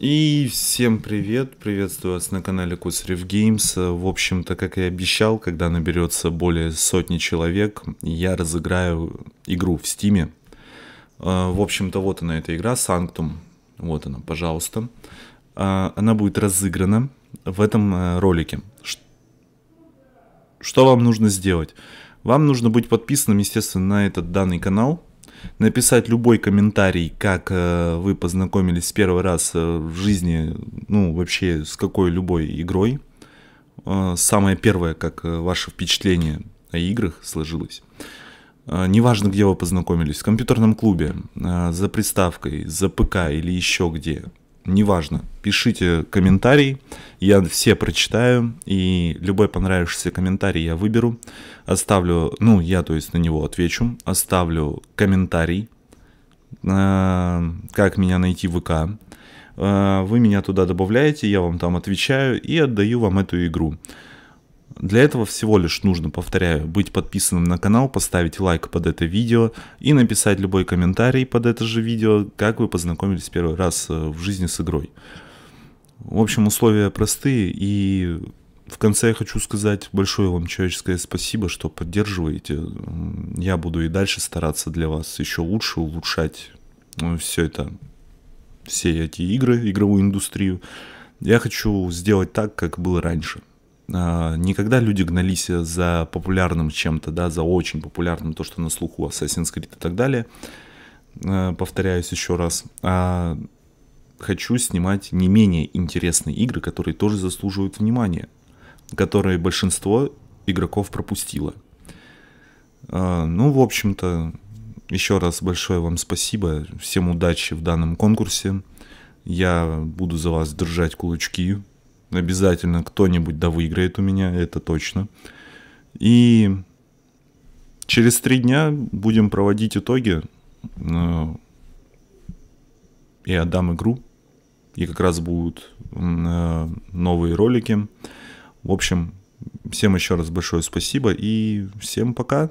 И всем привет, приветствую вас на канале Кусарев Геймс. В общем-то, как и обещал, когда наберется более сотни человек, я разыграю игру в стиме. А, в общем-то, вот она эта игра, Санктум. Вот она, пожалуйста. А, она будет разыграна в этом э, ролике. Что вам нужно сделать? Вам нужно быть подписанным, естественно, на этот данный канал – написать любой комментарий, как э, вы познакомились первый раз э, в жизни, ну, вообще с какой любой игрой. Э, самое первое, как э, ваше впечатление о играх сложилось. Э, неважно, где вы познакомились, в компьютерном клубе, э, за приставкой, за ПК или еще где неважно, пишите комментарий, я все прочитаю, и любой понравившийся комментарий я выберу, оставлю, ну, я, то есть, на него отвечу, оставлю комментарий, э, как меня найти в ВК, э, вы меня туда добавляете, я вам там отвечаю и отдаю вам эту игру. Для этого всего лишь нужно, повторяю, быть подписанным на канал, поставить лайк под это видео и написать любой комментарий под это же видео, как вы познакомились первый раз э, в жизни с игрой. В общем, условия простые, и в конце я хочу сказать большое вам человеческое спасибо, что поддерживаете. Я буду и дальше стараться для вас еще лучше улучшать э, все это, все эти игры, игровую индустрию. Я хочу сделать так, как было раньше. А, никогда люди гнались за популярным чем-то, да, за очень популярным, то, что на слуху, Assassin's Creed и так далее. А, повторяюсь еще раз. А хочу снимать не менее интересные игры, которые тоже заслуживают внимания, которые большинство игроков пропустило. А, ну, в общем-то, еще раз большое вам спасибо. Всем удачи в данном конкурсе. Я буду за вас держать кулачки, Обязательно кто-нибудь да выиграет у меня, это точно. И через три дня будем проводить итоги. Я э, отдам игру. И как раз будут э, новые ролики. В общем, всем еще раз большое спасибо и всем пока.